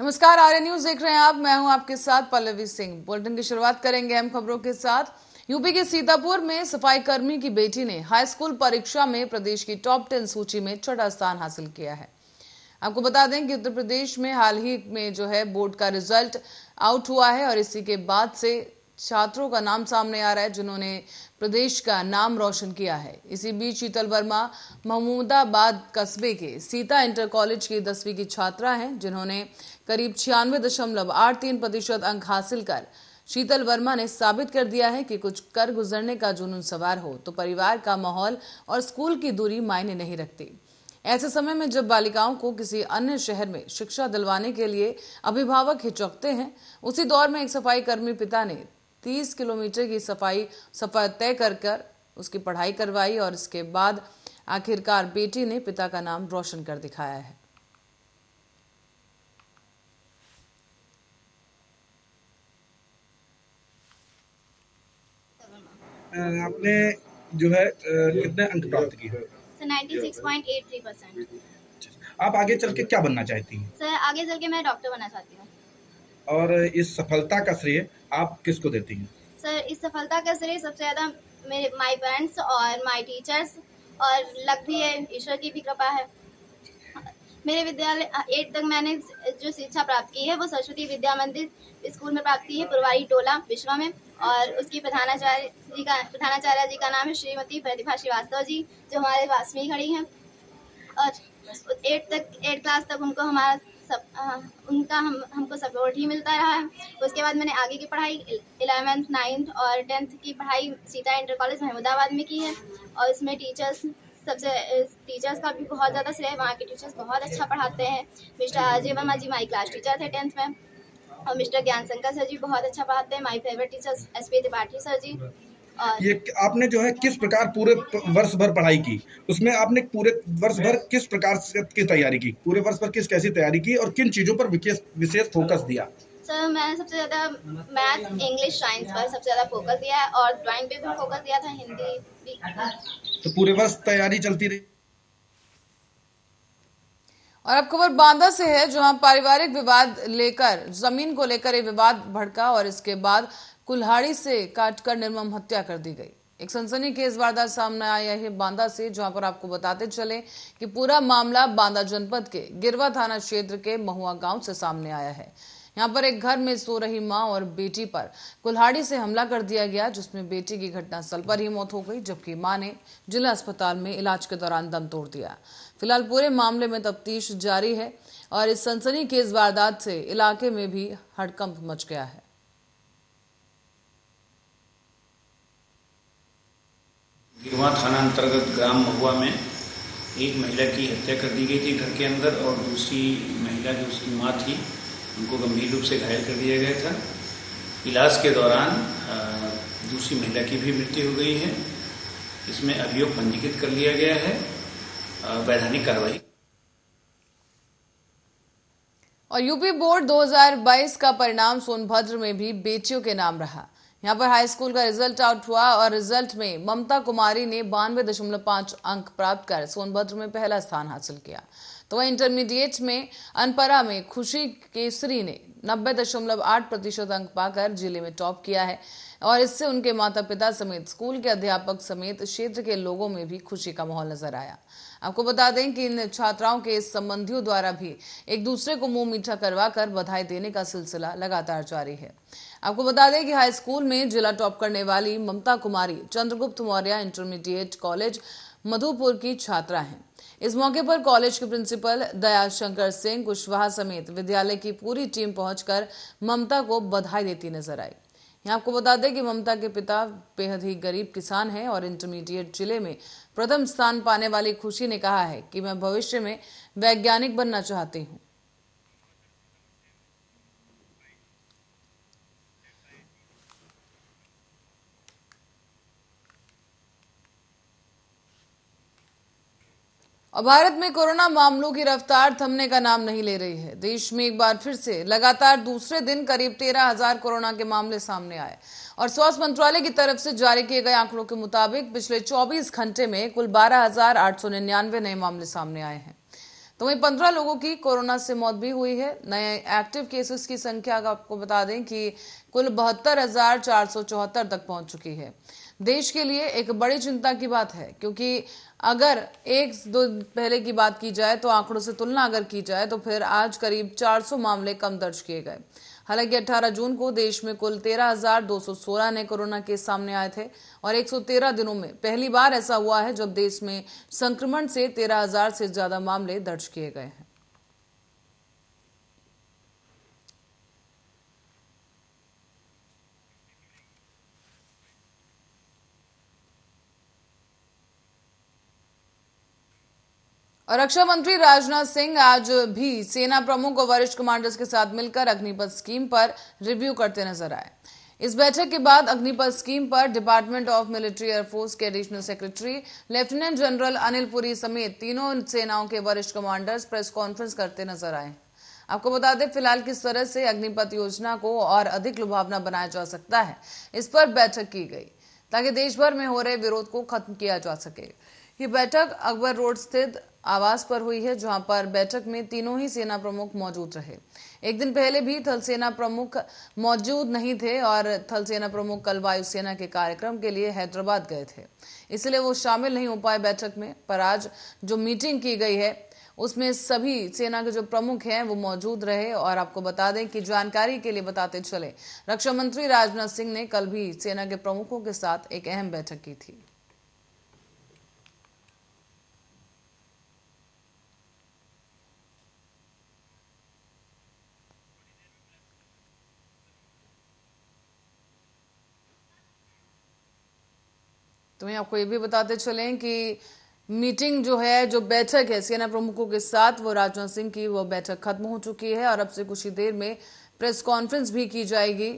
नमस्कार आर्य न्यूज देख रहे हैं आप मैं हूं आपके साथ पल्लवी सिंह बुलेटिन की शुरुआत करेंगे हम खबरों के साथ यूपी के सीतापुर में सफाई कर्मी की बेटी ने हाई स्कूल परीक्षा में प्रदेश की टॉप टेन सूची में छठा स्थान हासिल किया है आपको बता दें कि उत्तर प्रदेश में हाल ही में जो है बोर्ड का रिजल्ट आउट हुआ है और इसी के बाद से छात्रों का नाम सामने आ रहा है जिन्होंने प्रदेश का नाम रोशन किया है इसी बीच शीतल वर्मा महमूदाबाद कस्बे के सीता इंटर कॉलेज की दसवीं की छात्रा हैं जिन्होंने करीब छियानवे दशमलव आठ तीन प्रतिशत अंक हासिल कर शीतल वर्मा ने साबित कर दिया है कि कुछ कर गुजरने का जुनून सवार हो तो परिवार का माहौल और स्कूल की दूरी मायने नहीं रखती ऐसे समय में जब बालिकाओं को किसी अन्य शहर में शिक्षा दिलवाने के लिए अभिभावक हिचकते हैं उसी दौर में एक सफाई कर्मी पिता ने 30 किलोमीटर की सफाई सफर तय कर कर उसकी पढ़ाई करवाई और इसके बाद आखिरकार बेटी ने पिता का नाम रोशन कर दिखाया है आपने जो है कितने अंक प्राप्त किए आप आगे चल के क्या बनना चाहती हैं सर आगे चल के मैं डॉक्टर बनना चाहती हूँ और इस सफलता का श्रेय आप किसको देती हैं सर इस सफलता का श्रेय सबसे ज़्यादा मेरे माय पेरेंट्स और माय टीचर्स और लक भी है ईश्वर की भी कृपा है मेरे विद्यालय एट तक मैंने जो शिक्षा प्राप्त की है वो सरस्वती विद्या मंदिर स्कूल में प्राप्त की है पुरवारी टोला विश्वा में और उसकी प्रधानाचार्य जी का प्रधानाचार्य जी का नाम है श्रीमती प्रतिभा श्रीवास्तव जी जो हमारे पास में खड़ी हैं और एट तक एट क्लास तक उनको हमारा सब आ, उनका हम हमको सपोर्ट ही मिलता रहा है उसके बाद मैंने आगे की पढ़ाई इलेवेंथ नाइन्थ और टेंथ की पढ़ाई सीता इंटर कॉलेज महमूदाबाद में की है और इसमें टीचर्स सबसे टीचर्स का भी बहुत ज़्यादा श्रेय वहाँ के टीचर्स बहुत अच्छा पढ़ाते हैं mister Ajay Verma ji my class teacher थे टेंथ में और मिस्टर ज्ञान शंकर सर जी बहुत अच्छा पढ़ाते हैं my favourite teacher S P Tripathi sir ji और ये आपने जो है किस प्रकार पूरे वर्ष भर पढ़ाई की उसमें आपने पूरे वर्ष भर किस प्रकार की तैयारी की पूरे वर्ष भर किस कैसी तैयारी की और किन चीज़ों पर विशेष फोकस दिया सर मैंने सबसे ज़्यादा मैथ इंग्लिश साइंस पर सबसे ज़्यादा फोकस दिया है और ड्राइंग पे भी फोकस दिया था हिंदी भी तो पूरे वर्ष तैयारी चलती रही और अब खबर बांदा से है जहां पारिवारिक विवाद लेकर जमीन को लेकर ये विवाद भड़का और इसके बाद कुल्हाड़ी से काटकर निर्मम हत्या कर दी गई एक सनसनी केस वारदात सामने आया है बांदा से जहां पर आपको बताते चले कि पूरा मामला बांदा जनपद के गिरवा थाना क्षेत्र के महुआ गांव से सामने आया है यहाँ पर एक घर में सो रही माँ और बेटी पर कुल्हाड़ी से हमला कर दिया गया जिसमें बेटी की घटनास्थल पर ही मौत हो गई जबकि माँ ने जिला अस्पताल में इलाज के दौरान दम तोड़ दिया फिलहाल पूरे मामले में तफ्तीश जारी है और इस सनसनी केस वारदात से इलाके में भी हड़कंप मच गया है गिरवा थाना अंतर्गत ग्राम महुआ में एक महिला की हत्या कर दी गई थी घर के अंदर और दूसरी महिला जो उसकी माँ थी उनको गंभीर रूप से घायल कर दिया गया था इलाज के दौरान दूसरी महिला की भी मृत्यु हो गई है इसमें अभियोग पंजीकृत कर लिया गया है वैधानिक कार्रवाई और यूपी बोर्ड 2022 का परिणाम सोनभद्र में भी बेटियों के नाम रहा यहाँ पर हाई स्कूल का रिजल्ट आउट हुआ और रिजल्ट में ममता कुमारी ने बानवे दशमलव पांच अंक प्राप्त कर सोनभद्र में पहला स्थान हासिल किया तो वह इंटरमीडिएट में अनपरा में खुशी केसरी ने नब्बे दशमलव आठ प्रतिशत अंक पाकर जिले में टॉप किया है और इससे उनके माता पिता समेत स्कूल के अध्यापक समेत क्षेत्र के लोगों में भी खुशी का माहौल नजर आया आपको बता दें कि इन छात्राओं के संबंधियों द्वारा भी एक दूसरे को मुंह मीठा करवाकर बधाई देने का सिलसिला लगातार जारी है आपको बता दें कि हाई स्कूल में जिला टॉप करने वाली ममता कुमारी चंद्रगुप्त मौर्य इंटरमीडिएट कॉलेज मधुपुर की छात्रा हैं इस मौके पर कॉलेज के प्रिंसिपल दयाशंकर सिंह कुशवाहा समेत विद्यालय की पूरी टीम पहुंचकर ममता को बधाई देती नजर आई यहां आपको बता दें कि ममता के पिता बेहद ही गरीब किसान हैं और इंटरमीडिएट जिले में प्रथम स्थान पाने वाली खुशी ने कहा है कि मैं भविष्य में वैज्ञानिक बनना चाहती हूँ और भारत में कोरोना मामलों की रफ्तार थमने का नाम नहीं ले रही है देश में एक बार फिर से लगातार दूसरे दिन करीब तेरह हजार कोरोना के मामले सामने आए और स्वास्थ्य मंत्रालय की तरफ से जारी किए गए आंकड़ों के मुताबिक पिछले 24 घंटे में कुल 12,899 नए मामले सामने आए हैं तो वहीं पंद्रह लोगों की कोरोना से मौत भी हुई है नए एक्टिव केसेस की संख्या आपको बता दें कि कुल बहत्तर हजार चार सौ चौहत्तर तक पहुंच चुकी है देश के लिए एक बड़ी चिंता की बात है क्योंकि अगर एक दो पहले की बात की जाए तो आंकड़ों से तुलना अगर की जाए तो फिर आज करीब 400 मामले कम दर्ज किए गए हालांकि 18 जून को देश में कुल 13,216 नए कोरोना केस सामने आए थे और 113 दिनों में पहली बार ऐसा हुआ है जब देश में संक्रमण से 13,000 से ज्यादा मामले दर्ज किए गए हैं रक्षा मंत्री राजनाथ सिंह आज भी सेना प्रमुख और वरिष्ठ कमांडर्स के साथ मिलकर अग्निपथ स्कीम पर रिव्यू करते नजर आए इस बैठक के बाद अग्निपथ स्कीम पर डिपार्टमेंट ऑफ मिलिट्री एयरफोर्स के additional secretary lieutenant general Anil Puri समेत तीनों सेनाओं के वरिष्ठ कमांडर्स प्रेस कॉन्फ्रेंस करते नजर आए आपको बता दें फिलहाल किस तरह से अग्निपथ योजना को और अधिक लुभावना बनाया जा सकता है इस पर बैठक की गई ताकि देश भर में हो रहे विरोध को खत्म किया जा सके ये बैठक अकबर रोड स्थित आवास पर हुई है जहां पर बैठक में तीनों ही सेना प्रमुख मौजूद रहे एक दिन पहले भी थल सेना प्रमुख मौजूद नहीं थे और थल सेना प्रमुख कल वायुसेना के कार्यक्रम के लिए हैदराबाद गए थे इसलिए वो शामिल नहीं हो पाए बैठक में पर आज जो मीटिंग की गई है उसमें सभी सेना के जो प्रमुख हैं वो मौजूद रहे और आपको बता दें कि जानकारी के लिए बताते चले रक्षा मंत्री राजनाथ सिंह ने कल भी सेना के प्रमुखों के साथ एक अहम बैठक की थी तो मैं आपको ये भी बताते चलें कि मीटिंग जो है जो बैठक है सेना प्रमुखों के साथ वो राजनाथ सिंह की वो बैठक खत्म हो चुकी है और अब से कुछ ही देर में प्रेस कॉन्फ्रेंस भी की जाएगी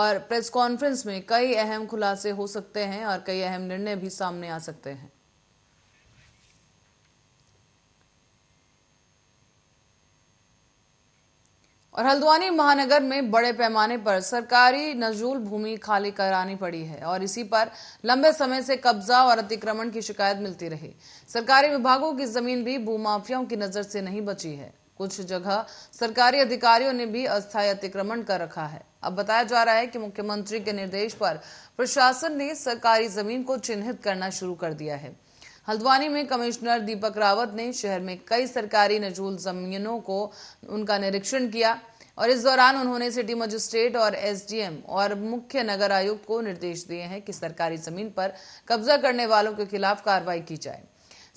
और प्रेस कॉन्फ्रेंस में कई अहम खुलासे हो सकते हैं और कई अहम निर्णय भी सामने आ सकते हैं और हल्द्वानी महानगर में बड़े पैमाने पर सरकारी नजूल भूमि खाली करानी पड़ी है और इसी पर लंबे समय से कब्जा और अतिक्रमण की शिकायत मिलती रही सरकारी विभागों की जमीन भी भूमाफियाओं की नजर से नहीं बची है कुछ जगह सरकारी अधिकारियों ने भी अस्थायी अतिक्रमण कर रखा है अब बताया जा रहा है कि मुख्यमंत्री के निर्देश पर प्रशासन ने सरकारी जमीन को चिन्हित करना शुरू कर दिया है हल्द्वानी में कमिश्नर दीपक रावत ने शहर में कई सरकारी नजूल जमीनों को उनका निरीक्षण किया और इस दौरान उन्होंने सिटी मजिस्ट्रेट और एसडीएम और मुख्य नगर आयुक्त को निर्देश दिए हैं कि सरकारी जमीन पर कब्जा करने वालों के खिलाफ कार्रवाई की जाए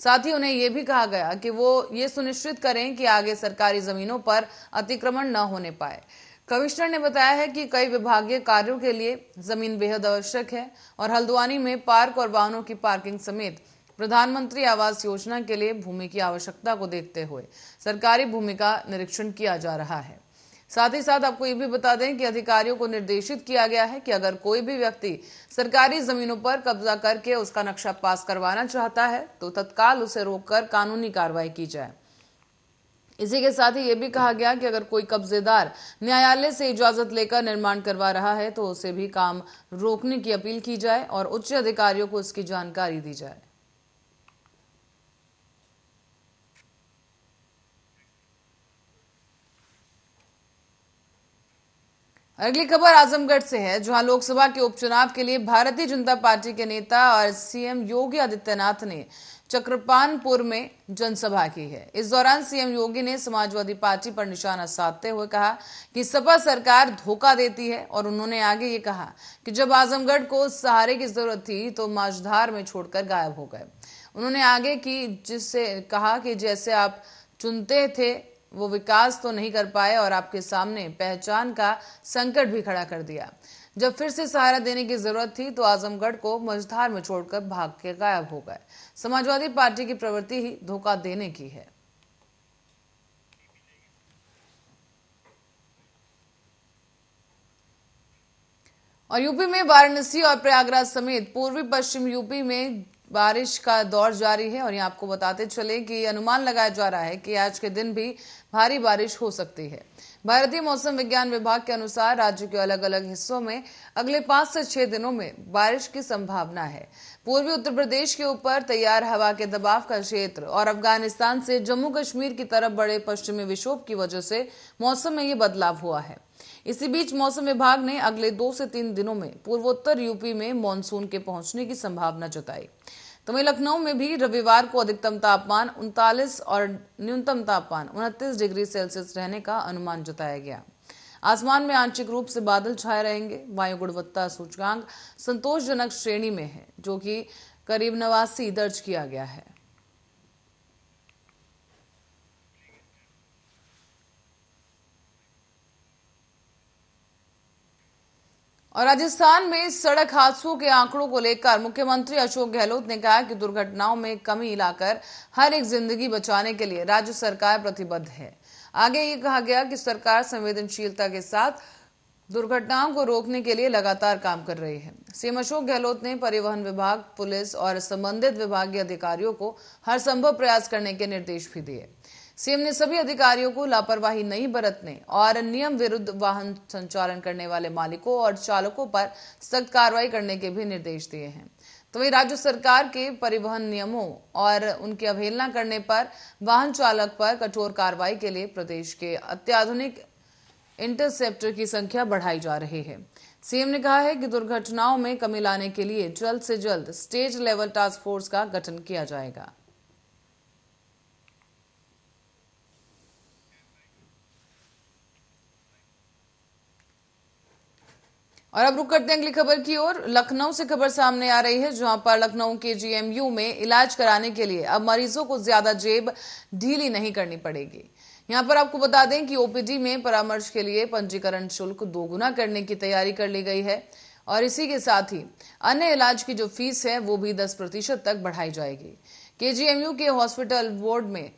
साथ ही उन्हें यह भी कहा गया कि वो ये सुनिश्चित करें कि आगे सरकारी जमीनों पर अतिक्रमण न होने पाए कमिश्नर ने बताया है कि कई विभागीय कार्यों के लिए जमीन बेहद आवश्यक है और हल्द्वानी में पार्क और वाहनों की पार्किंग समेत प्रधानमंत्री आवास योजना के लिए भूमि की आवश्यकता को देखते हुए सरकारी भूमि का निरीक्षण किया जा रहा है साथ ही साथ आपको ये भी बता दें कि अधिकारियों को निर्देशित किया गया है कि अगर कोई भी व्यक्ति सरकारी जमीनों पर कब्जा करके उसका नक्शा पास करवाना चाहता है तो तत्काल उसे रोककर कानूनी कार्रवाई की जाए इसी के साथ ही ये भी कहा गया कि अगर कोई कब्जेदार न्यायालय से इजाजत लेकर निर्माण करवा रहा है तो उसे भी काम रोकने की अपील की जाए और उच्च अधिकारियों को इसकी जानकारी दी जाए अगली खबर आजमगढ़ से है जहां लोकसभा के उपचुनाव के लिए भारतीय जनता पार्टी के नेता और सीएम योगी आदित्यनाथ ने चक्रपानपुर में जनसभा की है इस दौरान सीएम योगी ने समाजवादी पार्टी पर निशाना साधते हुए कहा कि सपा सरकार धोखा देती है और उन्होंने आगे ये कहा कि जब आजमगढ़ को सहारे की जरूरत थी तो माझधार में छोड़कर गायब हो गए उन्होंने आगे की जिससे कहा कि जैसे आप चुनते थे वो विकास तो नहीं कर पाए और आपके सामने पहचान का संकट भी खड़ा कर दिया जब फिर से सहारा देने की जरूरत थी तो आजमगढ़ को मझधार में छोड़कर भाग के गायब हो गए समाजवादी पार्टी की प्रवृत्ति ही धोखा देने की है और यूपी में वाराणसी और प्रयागराज समेत पूर्वी पश्चिम यूपी में बारिश का दौर जारी है और यहाँ आपको बताते चले कि अनुमान लगाया जा रहा है कि आज के दिन भी भारी बारिश हो सकती है भारतीय मौसम विज्ञान विभाग के अनुसार राज्य के अलग अलग हिस्सों में अगले पांच से छह दिनों में बारिश की संभावना है पूर्वी उत्तर प्रदेश के ऊपर तैयार हवा के दबाव का क्षेत्र और अफगानिस्तान से जम्मू कश्मीर की तरफ बड़े पश्चिमी विक्षोभ की वजह से मौसम में ये बदलाव हुआ है इसी बीच मौसम विभाग ने अगले दो से तीन दिनों में पूर्वोत्तर यूपी में मानसून के पहुंचने की संभावना जताई तो वहीं लखनऊ में भी रविवार को अधिकतम तापमान उनतालीस और न्यूनतम तापमान उनतीस डिग्री सेल्सियस रहने का अनुमान जताया गया आसमान में आंशिक रूप से बादल छाए रहेंगे वायु गुणवत्ता सूचकांक संतोषजनक श्रेणी में है जो कि करीब नवासी दर्ज किया गया है और राजस्थान में सड़क हादसों के आंकड़ों को लेकर मुख्यमंत्री अशोक गहलोत ने कहा कि दुर्घटनाओं में कमी लाकर हर एक जिंदगी बचाने के लिए राज्य सरकार प्रतिबद्ध है आगे ये कहा गया कि सरकार संवेदनशीलता के साथ दुर्घटनाओं को रोकने के लिए लगातार काम कर रही है सीएम अशोक गहलोत ने परिवहन विभाग पुलिस और संबंधित विभागीय अधिकारियों को हर संभव प्रयास करने के निर्देश भी दिए सीएम ने सभी अधिकारियों को लापरवाही नहीं बरतने और नियम विरुद्ध वाहन संचालन करने वाले मालिकों और चालकों पर सख्त कार्रवाई करने के भी निर्देश दिए हैं तो वही राज्य सरकार के परिवहन नियमों और उनकी अवहेलना करने पर वाहन चालक पर कठोर कार्रवाई के लिए प्रदेश के अत्याधुनिक इंटरसेप्टर की संख्या बढ़ाई जा रही है सीएम ने कहा है कि दुर्घटनाओं में कमी लाने के लिए जल्द से जल्द स्टेट लेवल टास्क फोर्स का गठन किया जाएगा और अब रुक करते हैं अगली खबर की ओर लखनऊ से खबर सामने आ रही है जहां पर लखनऊ के जीएमयू में इलाज कराने के लिए अब मरीजों को ज्यादा जेब ढीली नहीं करनी पड़ेगी यहां पर आपको बता दें कि ओपीडी में परामर्श के लिए पंजीकरण शुल्क दोगुना करने की तैयारी कर ली गई है और इसी के साथ ही अन्य इलाज की जो फीस है वो भी दस प्रतिशत तक बढ़ाई जाएगी केजीएमयू के हॉस्पिटल बोर्ड में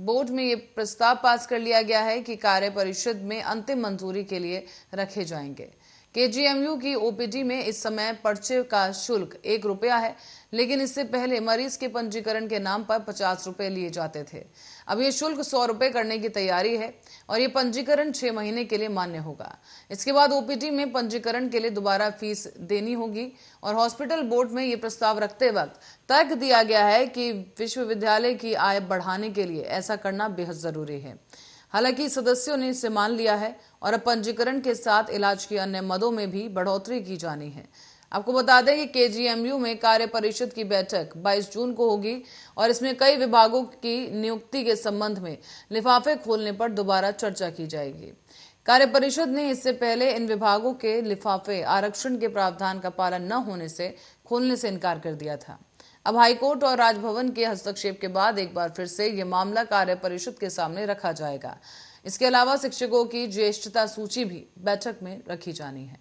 बोर्ड में ये प्रस्ताव पास कर लिया गया है कि कार्य परिषद में अंतिम मंजूरी के लिए रखे जाएंगे केजीएमयू की ओपीडी में इस समय पर्चे का शुल्क एक रुपया है लेकिन इससे पहले मरीज के पंजीकरण के नाम पर पचास रुपये लिए जाते थे अब ये शुल्क सौ रुपये करने की तैयारी है और ये पंजीकरण छः महीने के लिए मान्य होगा इसके बाद ओपीडी में पंजीकरण के लिए दोबारा फीस देनी होगी और हॉस्पिटल बोर्ड में ये प्रस्ताव रखते वक्त तर्क दिया गया है कि विश्वविद्यालय की आय बढ़ाने के लिए ऐसा करना बेहद जरूरी है हालांकि सदस्यों ने इसे मान लिया है और अब पंजीकरण के साथ इलाज की अन्य मदों में भी बढ़ोतरी की जानी है आपको बता दें कि केजीएमयू में कार्य परिषद की बैठक 22 जून को होगी और इसमें कई विभागों की नियुक्ति के संबंध में लिफाफे खोलने पर दोबारा चर्चा की जाएगी कार्य परिषद ने इससे पहले इन विभागों के लिफाफे आरक्षण के प्रावधान का पालन न होने से खोलने से इनकार कर दिया था अब हाईकोर्ट और राजभवन के हस्तक्षेप के बाद एक बार फिर से ये मामला कार्य परिषद के सामने रखा जाएगा इसके अलावा शिक्षकों की ज्येष्ठता सूची भी बैठक में रखी जानी है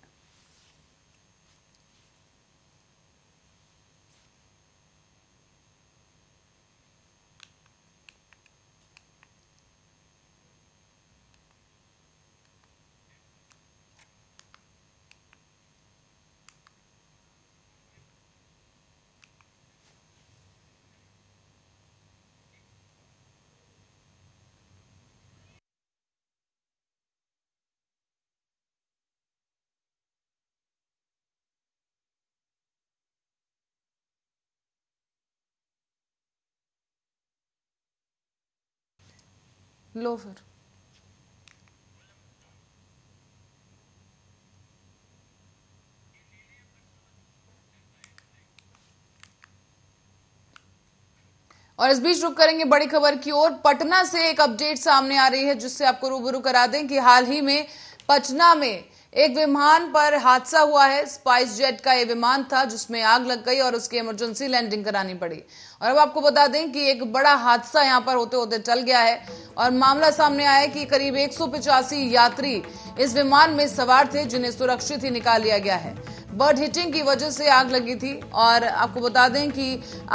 लो फिर और इस बीच रुक करेंगे बड़ी खबर की ओर पटना से एक अपडेट सामने आ रही है जिससे आपको रूबरू करा दें कि हाल ही में पटना में एक विमान पर हादसा हुआ है स्पाइस जेट का ये विमान था जिसमें आग लग गई और उसकी इमरजेंसी लैंडिंग करानी पड़ी और अब आपको बता दें कि एक बड़ा हादसा यहाँ पर होते होते चल गया है और मामला सामने आया कि करीब एक यात्री इस विमान में सवार थे जिन्हें सुरक्षित ही निकाल लिया गया है बर्ड हिटिंग की वजह से आग लगी थी और आपको बता दें कि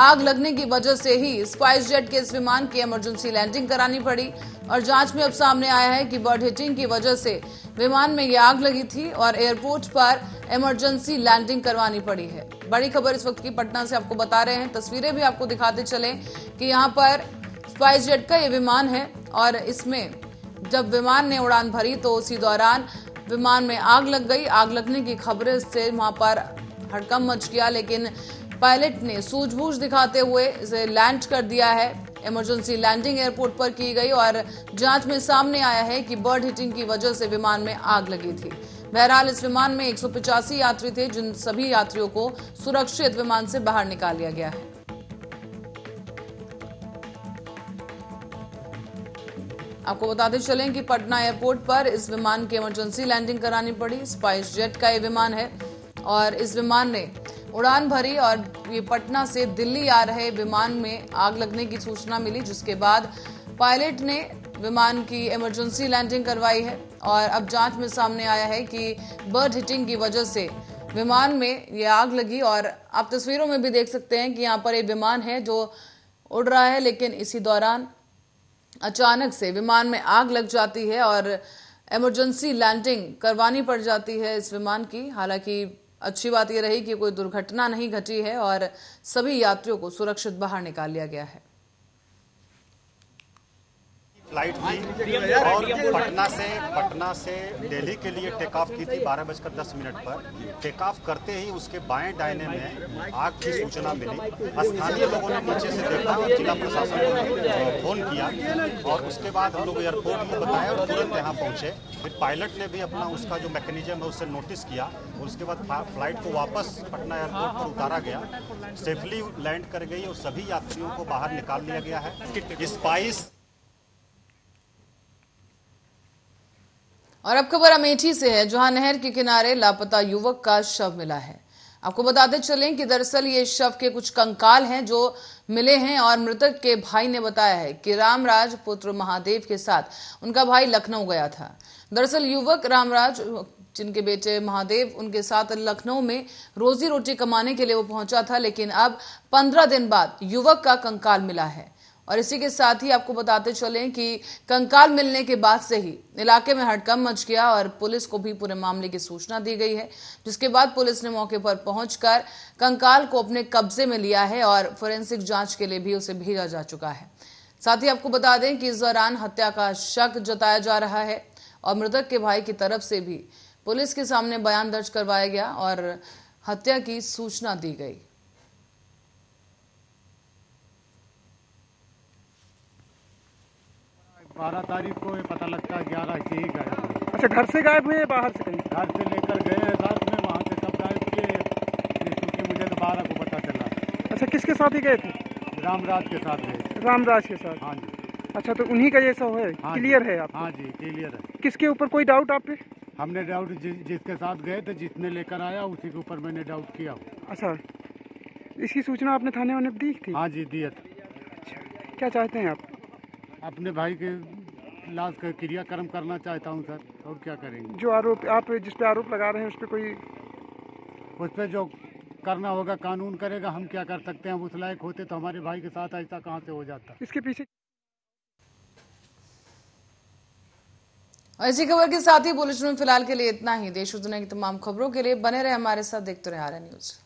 आग लगने की वजह से ही स्पाइस जेट के इस विमान की इमरजेंसी लैंडिंग करानी पड़ी और जांच में अब सामने आया है कि बर्ड हिटिंग की वजह से विमान में ये आग लगी थी और एयरपोर्ट पर इमरजेंसी लैंडिंग करवानी पड़ी है बड़ी खबर इस वक्त की पटना से आपको बता रहे हैं तस्वीरें भी आपको दिखाते चले कि यहाँ पर स्पाइस जेट का ये विमान है और इसमें जब विमान ने उड़ान भरी तो उसी दौरान विमान में आग लग गई आग लगने की खबरें से वहां पर हड़कम मच गया लेकिन पायलट ने सूझबूझ दिखाते हुए इसे लैंड कर दिया है इमरजेंसी लैंडिंग एयरपोर्ट पर की गई और जांच में सामने आया है कि बर्ड हिटिंग की वजह से विमान में आग लगी थी बहरहाल इस विमान में एक यात्री थे जिन सभी यात्रियों को सुरक्षित विमान से बाहर निकाल लिया गया है आपको बताते चलें कि पटना एयरपोर्ट पर इस विमान की इमरजेंसी लैंडिंग करानी पड़ी स्पाइस जेट का ये विमान है और इस विमान ने उड़ान भरी और ये पटना से दिल्ली आ रहे विमान में आग लगने की सूचना मिली जिसके बाद पायलट ने विमान की इमरजेंसी लैंडिंग करवाई है और अब जांच में सामने आया है कि बर्ड हिटिंग की वजह से विमान में ये आग लगी और आप तस्वीरों में भी देख सकते हैं कि यहाँ पर एक विमान है जो उड़ रहा है लेकिन इसी दौरान अचानक से विमान में आग लग जाती है और इमरजेंसी लैंडिंग करवानी पड़ जाती है इस विमान की हालांकि अच्छी बात यह रही कि कोई दुर्घटना नहीं घटी है और सभी यात्रियों को सुरक्षित बाहर निकाल लिया गया है फ्लाइट थी और पटना से पटना से दिल्ली के लिए टेक ऑफ की थी बारह बजकर दस मिनट पर टेक ऑफ करते ही उसके बाएं डायने में आग की सूचना मिली स्थानीय लोगों ने पीछे से देखा और जिला प्रशासन को फोन किया और उसके बाद हम लोग एयरपोर्ट में बताया और तुरंत यहाँ पहुँचे फिर पायलट ने भी अपना उसका जो मैकेनिज्म है उससे नोटिस किया उसके बाद फ्लाइट को वापस पटना एयरपोर्ट पर उतारा गया सेफली लैंड कर गई और सभी यात्रियों को बाहर निकाल लिया गया है स्पाइस और अब खबर अमेठी से है जहां नहर के किनारे लापता युवक का शव मिला है आपको बताते चलें कि दरअसल ये शव के कुछ कंकाल हैं जो मिले हैं और मृतक के भाई ने बताया है कि रामराज पुत्र महादेव के साथ उनका भाई लखनऊ गया था दरअसल युवक रामराज जिनके बेटे महादेव उनके साथ लखनऊ में रोजी रोटी कमाने के लिए वो पहुंचा था लेकिन अब पंद्रह दिन बाद युवक का कंकाल मिला है और इसी के साथ ही आपको बताते चलें कि कंकाल मिलने के बाद से ही इलाके में हड़कंप मच गया और पुलिस को भी पूरे मामले की सूचना दी गई है जिसके बाद पुलिस ने मौके पर पहुंचकर कंकाल को अपने कब्जे में लिया है और फोरेंसिक जांच के लिए भी उसे भेजा जा चुका है साथ ही आपको बता दें कि इस दौरान हत्या का शक जताया जा रहा है और मृतक के भाई की तरफ से भी पुलिस के सामने बयान दर्ज करवाया गया और हत्या की सूचना दी गई बारह तारीख को ये पता लगता है ग्यारह से ही गायब अच्छा घर से गायब हुए बाहर से कहीं घर से लेकर गए हैं रात में वहाँ से कब गायब किए क्योंकि मुझे तो बारह को पता चला अच्छा किसके साथ ही गए थे रामराज के साथ गए रामराज के साथ हाँ जी अच्छा तो उन्हीं का जैसा है हाँ क्लियर है आप हाँ जी क्लियर है किसके ऊपर कोई डाउट आप पे हमने डाउट जि, जिसके साथ गए थे जिसने लेकर आया उसी के ऊपर मैंने डाउट किया अच्छा इसकी सूचना आपने थाने वाले दी थी हाँ जी दिया था अच्छा क्या चाहते हैं आप अपने भाई के लाश का क्रियाक्रम करना चाहता हूँ सर और क्या करेंगे जो आरोप आप जिस पे आरोप लगा रहे हैं उस पर कोई उस पर जो करना होगा कानून करेगा हम क्या कर सकते हैं उस लायक होते तो हमारे भाई के साथ ऐसा कहाँ से हो जाता इसके पीछे और इसी खबर के साथ ही बुलेटिन में फिलहाल के लिए इतना ही देश और दुनिया की तमाम खबरों के लिए बने रहे हमारे साथ देखते रहे आर न्यूज़